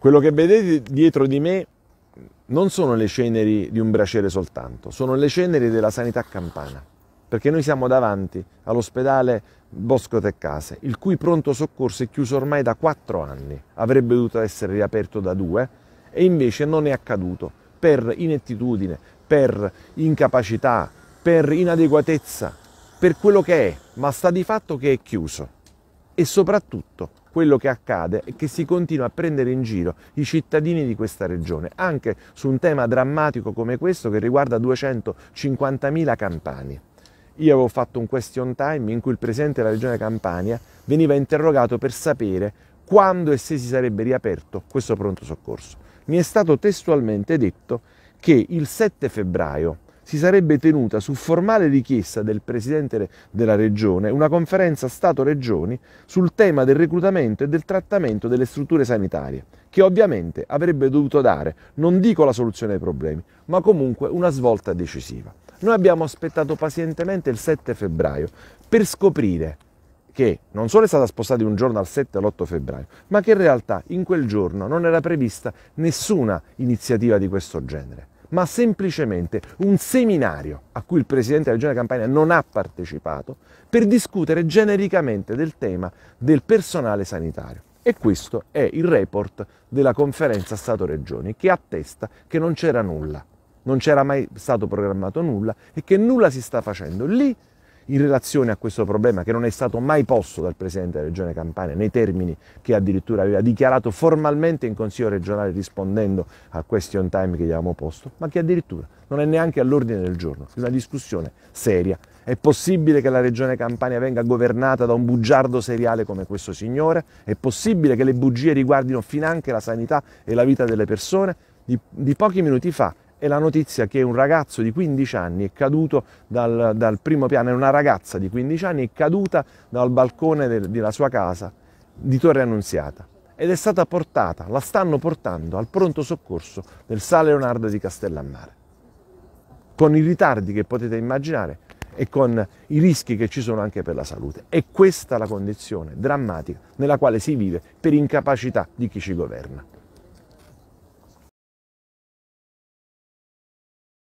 Quello che vedete dietro di me non sono le ceneri di un braciere soltanto, sono le ceneri della sanità campana, perché noi siamo davanti all'ospedale Bosco Teccase, il cui pronto soccorso è chiuso ormai da quattro anni, avrebbe dovuto essere riaperto da due, e invece non è accaduto per inettitudine, per incapacità, per inadeguatezza, per quello che è, ma sta di fatto che è chiuso. E soprattutto quello che accade è che si continua a prendere in giro i cittadini di questa regione, anche su un tema drammatico come questo che riguarda 250.000 campani. Io avevo fatto un question time in cui il presidente della regione Campania veniva interrogato per sapere quando e se si sarebbe riaperto questo pronto soccorso. Mi è stato testualmente detto che il 7 febbraio si sarebbe tenuta su formale richiesta del Presidente della Regione una conferenza Stato-Regioni sul tema del reclutamento e del trattamento delle strutture sanitarie, che ovviamente avrebbe dovuto dare, non dico la soluzione ai problemi, ma comunque una svolta decisiva. Noi abbiamo aspettato pazientemente il 7 febbraio per scoprire che non solo è stata spostata di un giorno al 7 all'8 febbraio, ma che in realtà in quel giorno non era prevista nessuna iniziativa di questo genere ma semplicemente un seminario a cui il Presidente della Regione Campania non ha partecipato per discutere genericamente del tema del personale sanitario. E questo è il report della conferenza Stato-Regioni che attesta che non c'era nulla, non c'era mai stato programmato nulla e che nulla si sta facendo. Lì in relazione a questo problema che non è stato mai posto dal Presidente della Regione Campania nei termini che addirittura aveva dichiarato formalmente in Consiglio regionale rispondendo al question time che gli avevamo posto, ma che addirittura non è neanche all'ordine del giorno, è una discussione seria. È possibile che la Regione Campania venga governata da un bugiardo seriale come questo signore? È possibile che le bugie riguardino finanche la sanità e la vita delle persone? Di, di pochi minuti fa è la notizia che un ragazzo di 15 anni è caduto dal, dal primo piano, una ragazza di 15 anni è caduta dal balcone del, della sua casa di Torre Annunziata ed è stata portata, la stanno portando al pronto soccorso del San Leonardo di Castellammare. Con i ritardi che potete immaginare e con i rischi che ci sono anche per la salute. È questa la condizione drammatica nella quale si vive per incapacità di chi ci governa.